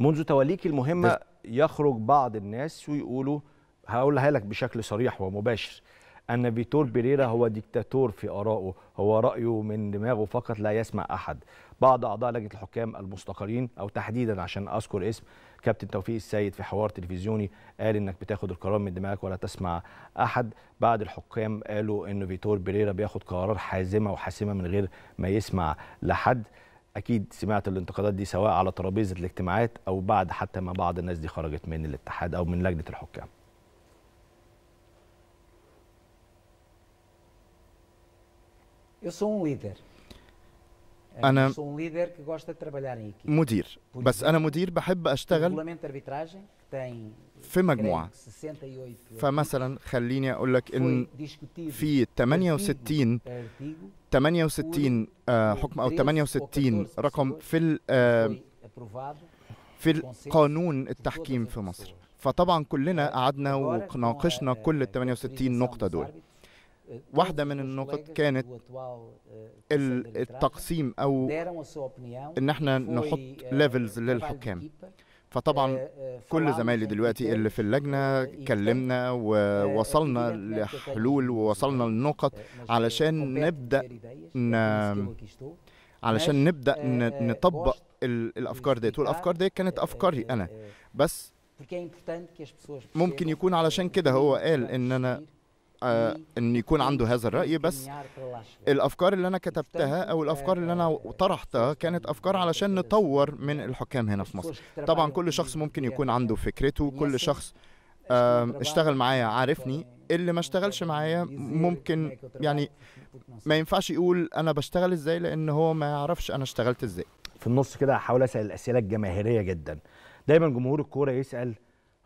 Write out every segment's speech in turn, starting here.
منذ توليك المهمه يخرج بعض الناس ويقولوا هقولها لك بشكل صريح ومباشر ان فيتور بيريرا هو ديكتاتور في ارائه هو رايه من دماغه فقط لا يسمع احد بعض اعضاء لجنه الحكام المستقرين او تحديدا عشان اذكر اسم كابتن توفيق السيد في حوار تلفزيوني قال انك بتاخد القرار من دماغك ولا تسمع احد بعض الحكام قالوا ان فيتور بيريرا بياخد قرار حازمه وحاسمه من غير ما يسمع لحد اكيد سمعت الانتقادات دي سواء على ترابيزه الاجتماعات او بعد حتى ما بعض الناس دي خرجت من الاتحاد او من لجنه الحكام um انا um مدير بس انا مدير بحب اشتغل في مجموعة فمثلا خليني أقول لك إن في 68 68 حكم أو 68 رقم في في قانون التحكيم في مصر فطبعا كلنا قعدنا وناقشنا كل ال 68 نقطة دول واحدة من النقط كانت التقسيم أو إن احنا نحط ليفلز للحكام فطبعا آه، آه، كل زمايلي دلوقتي اللي في اللجنه آه، كلمنا ووصلنا لحلول ووصلنا لنقط علشان نبدا ن... علشان نبدا نطبق الافكار ديت والافكار ديت كانت افكاري انا بس ممكن يكون علشان كده هو قال um ان انا آه، ان يكون عنده هذا الراي بس الافكار اللي انا كتبتها او الافكار اللي انا آه، طرحتها كانت افكار علشان نطور من الحكام هنا في مصر طبعا كل شخص ممكن يكون عنده فكرته كل شخص آه، اشتغل معايا عارفني يعني اللي ما اشتغلش معايا ممكن يعني ما ينفعش يقول انا بشتغل ازاي لان هو ما يعرفش انا اشتغلت ازاي في النص كده هحاول اسال الاسئله الجماهيريه جدا دايما جمهور الكوره يسال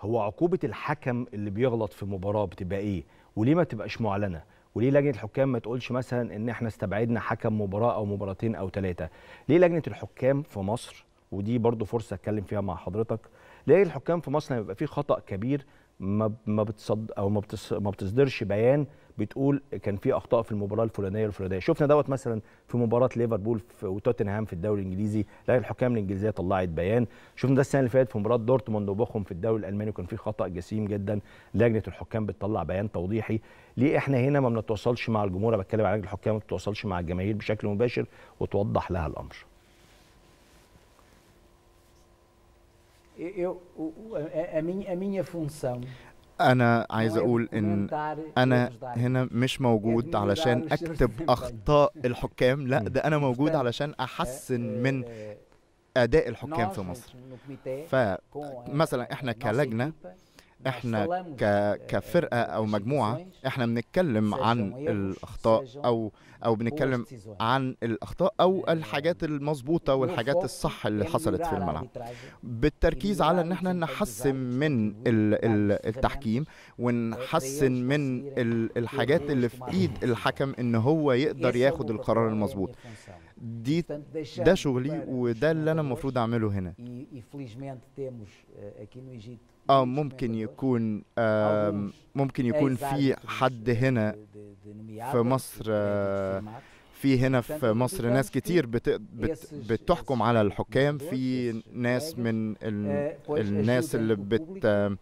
هو عقوبه الحكم اللي بيغلط في مباراه بتبقى ايه وليه ما تبقاش معلنه وليه لجنه الحكام ما تقولش مثلا ان احنا استبعدنا حكم مباراه او مباراتين او ثلاثه ليه لجنه الحكام في مصر ودي برضو فرصه اتكلم فيها مع حضرتك ليه الحكام في مصر لما يبقى فيه خطا كبير ما ما بتصد او ما ما بتصدرش بيان بتقول كان في اخطاء في المباراه الفلانيه الفلانيه شفنا دوت مثلا في مباراه ليفربول وتوتنهام في الدوري الانجليزي لا الحكام الانجليزيه طلعت بيان شفنا ده السنه اللي فاتت في مباراه دورتموند وبوخم في الدوري الالماني وكان في خطا جسيم جدا لجنه الحكام بتطلع بيان توضيحي ليه احنا هنا ما بنتواصلش مع الجمهور بتكلم عن الحكام ما بتتواصلش مع الجماهير بشكل مباشر وتوضح لها الامر eu, a, minha, a minha função أنا عايز أقول إن e أنا هنا مش موجود علشان e أكتب أخطاء الحكام لا ده أنا موجود علشان أحسن من أداء الحكام في مصر فمثلا إحنا كلجنة احنا كفرقه او مجموعه احنا بنتكلم عن الاخطاء او او بنتكلم عن الاخطاء او الحاجات المظبوطه والحاجات الصح اللي حصلت في الملعب بالتركيز على ان احنا نحسن من التحكيم ونحسن من الحاجات اللي في ايد الحكم ان هو يقدر ياخد القرار المظبوط دي ده شغلي وده اللي انا المفروض اعمله هنا e, e eh, اه ممكن يكون آه ممكن يكون في حد هنا في مصر آه، في هنا في مصر ناس كتير بت بتحكم على الحكام في ناس من eh, الناس اللي بت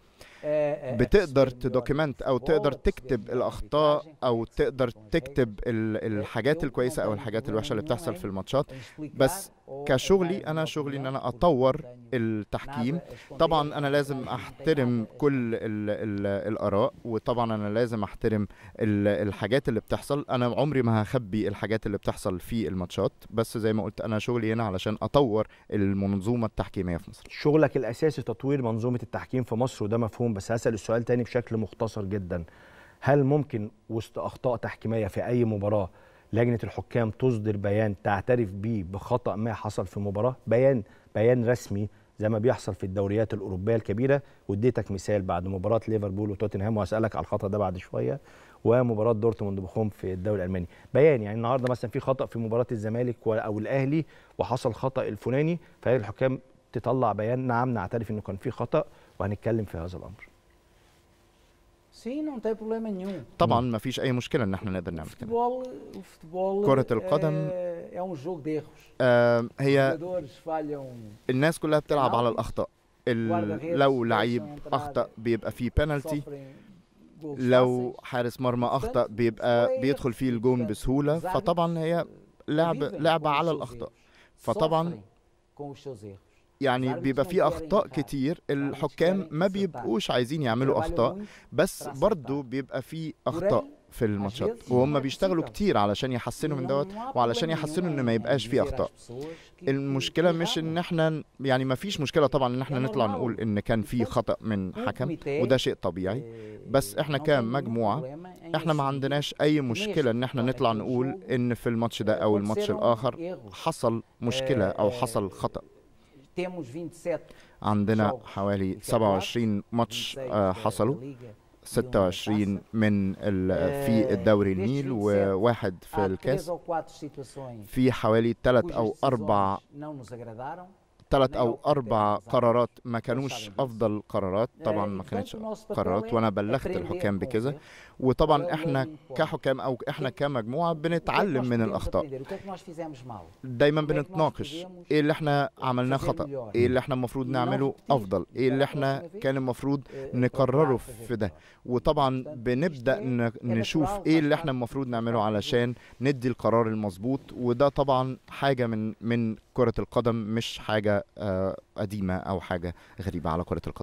بتقدر تدوكيمنت او تقدر تكتب الاخطاء او تقدر تكتب الحاجات الكويسه او الحاجات الوحشه اللي بتحصل في الماتشات بس كشغلي انا شغلي ان انا اطور التحكيم طبعا انا لازم احترم كل الـ الـ الاراء وطبعا انا لازم احترم الحاجات اللي بتحصل انا عمري ما هخبي الحاجات اللي بتحصل في الماتشات بس زي ما قلت انا شغلي هنا علشان اطور المنظومه التحكيميه في مصر شغلك الاساسي تطوير منظومه التحكيم في مصر وده مفهوم العموم بس هسال السؤال تاني بشكل مختصر جدا هل ممكن وسط اخطاء تحكيميه في اي مباراه لجنه الحكام تصدر بيان تعترف به بخطا ما حصل في مباراه بيان بيان رسمي زي ما بيحصل في الدوريات الاوروبيه الكبيره واديتك مثال بعد مباراه ليفربول وتوتنهام وهسالك على الخطا ده بعد شويه ومباراه دورتموند بخوم في الدوري الالماني بيان يعني النهارده مثلا في خطا في مباراه الزمالك او الاهلي وحصل خطا الفلاني فهل الحكام تطلع بيان نعم نعترف انه كان في خطا وهنتكلم في هذا الامر نعم، طيب، طبعا ما فيش اي مشكله ان احنا نقدر نعمل كده كره آه، القدم آه، um هي الناس كلها بتلعب على الاخطاء لو لعيب اخطا بيبقى فيه بينالتي لو حارس مرمى اخطا بيبقى بيدخل فيه الجون بسهوله فطبعا هي لعب لعبه على الاخطاء فطبعا يعني بيبقى في اخطاء كتير الحكام ما بيبقوش عايزين يعملوا اخطاء بس برضو بيبقى في اخطاء في الماتشات وهم بيشتغلوا كتير علشان يحسنوا من دوت وعلشان يحسنوا ان ما يبقاش في اخطاء المشكله مش ان احنا يعني ما فيش مشكله طبعا ان احنا نطلع نقول ان كان في خطا من حكم وده شيء طبيعي آه، بس احنا كمجموعه احنا ما عندناش اي مشكله ان احنا طيب، نطلع نقول ان في الماتش ده آه، او الماتش الاخر حصل مشكله او آه، حصل خطا E عندنا حوالي 27 ماتش e آه، حصلوا 26 e من eh, في الدوري النيل وواحد في الكاس في حوالي ثلاث او اربع ثلاث او اربع قرارات ما كانوش افضل قرارات طبعا ما كانتش قرارات وانا بلغت الحكام بكذا وطبعا احنا كحكام او احنا كمجموعه بنتعلم من الاخطاء دايما بنتناقش ايه اللي احنا عملناه خطا ايه اللي احنا المفروض نعمله افضل ايه اللي احنا كان المفروض إيه، إيه، نقرره في ده وطبعا بنبدا إيه؟ نشوف ايه اللي احنا المفروض نعمله علشان ندي القرار المظبوط وده طبعا حاجه من من كره القدم مش حاجه آه، قديمه او حاجه غريبه على كره القدم